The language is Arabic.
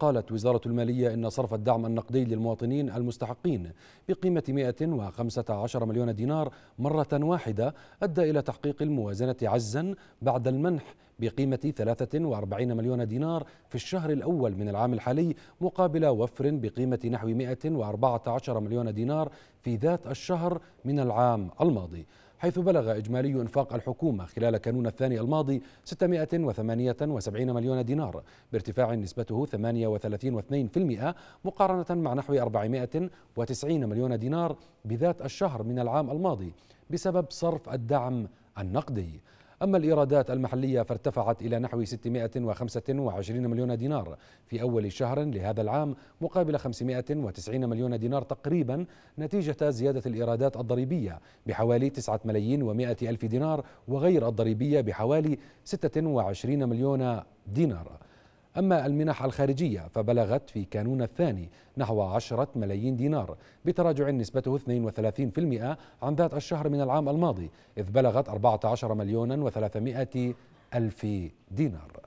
قالت وزارة المالية إن صرف الدعم النقدي للمواطنين المستحقين بقيمة 115 مليون دينار مرة واحدة أدى إلى تحقيق الموازنة عجزا بعد المنح بقيمة 43 مليون دينار في الشهر الأول من العام الحالي مقابل وفر بقيمة نحو 114 مليون دينار في ذات الشهر من العام الماضي حيث بلغ إجمالي إنفاق الحكومة خلال كانون الثاني الماضي 678 مليون دينار بارتفاع نسبته 38.2% مقارنة مع نحو 490 مليون دينار بذات الشهر من العام الماضي بسبب صرف الدعم النقدي أما الإيرادات المحلية فارتفعت إلى نحو 625 مليون دينار في أول شهر لهذا العام مقابل 590 مليون دينار تقريبا نتيجة زيادة الإيرادات الضريبية بحوالي 9 ملايين و100 ألف دينار وغير الضريبية بحوالي 26 مليون دينار أما المنح الخارجية فبلغت في كانون الثاني نحو 10 ملايين دينار بتراجع نسبته 32% عن ذات الشهر من العام الماضي إذ بلغت 14 مليون و300 ألف دينار